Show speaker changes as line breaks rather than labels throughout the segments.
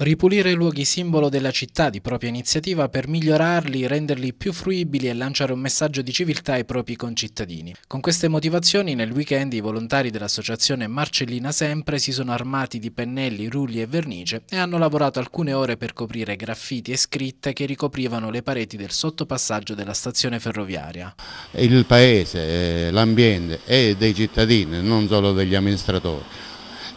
Ripulire i luoghi simbolo della città di propria iniziativa per migliorarli, renderli più fruibili e lanciare un messaggio di civiltà ai propri concittadini. Con queste motivazioni nel weekend i volontari dell'associazione Marcellina Sempre si sono armati di pennelli, rulli e vernice e hanno lavorato alcune ore per coprire graffiti e scritte che ricoprivano le pareti del sottopassaggio della stazione ferroviaria.
Il paese, eh, l'ambiente e dei cittadini, non solo degli amministratori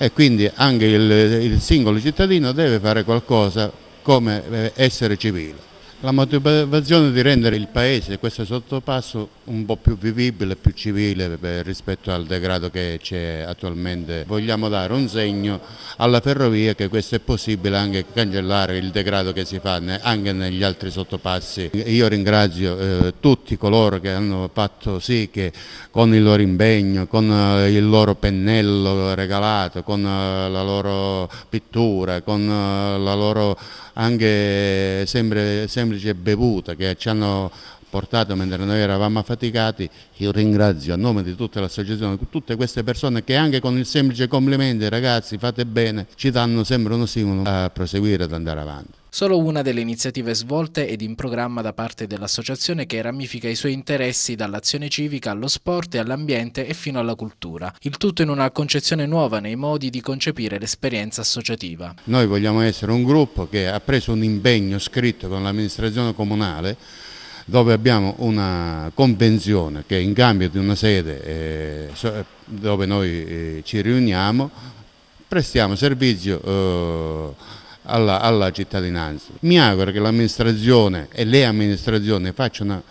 e quindi anche il, il singolo cittadino deve fare qualcosa come eh, essere civile. La motivazione di rendere il paese, questo sottopasso, un po' più vivibile, più civile rispetto al degrado che c'è attualmente. Vogliamo dare un segno alla ferrovia che questo è possibile anche cancellare il degrado che si fa anche negli altri sottopassi. Io ringrazio eh, tutti coloro che hanno fatto sì che con il loro impegno, con eh, il loro pennello regalato, con eh, la loro pittura, con eh, la loro anche sempre, sempre semplice bevuta che ci hanno portato mentre noi eravamo affaticati, io ringrazio a nome di tutta l'associazione, tutte queste persone che anche con il semplice complimento ragazzi fate bene, ci danno sempre uno stimolo a proseguire ad andare avanti.
Solo una delle iniziative svolte ed in programma da parte dell'associazione che ramifica i suoi interessi dall'azione civica allo sport e all'ambiente e fino alla cultura. Il tutto in una concezione nuova nei modi di concepire l'esperienza associativa.
Noi vogliamo essere un gruppo che ha preso un impegno scritto con l'amministrazione comunale dove abbiamo una convenzione che in cambio di una sede eh, dove noi eh, ci riuniamo prestiamo servizio eh, alla, alla cittadinanza. Mi auguro che l'amministrazione e le amministrazioni facciano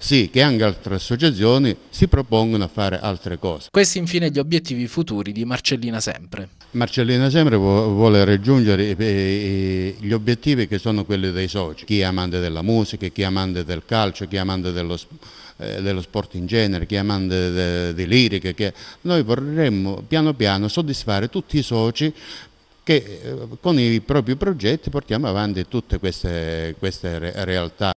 sì che anche altre associazioni si propongano a fare altre cose.
Questi infine gli obiettivi futuri di Marcellina Sempre.
Marcellina Sempre vuole raggiungere eh, eh, gli obiettivi che sono quelli dei soci, chi è amante della musica, chi è amante del calcio, chi è amante dello sport eh, dello sport in genere, chi è amante di liriche, noi vorremmo piano piano soddisfare tutti i soci che eh, con i propri progetti portiamo avanti tutte queste, queste realtà.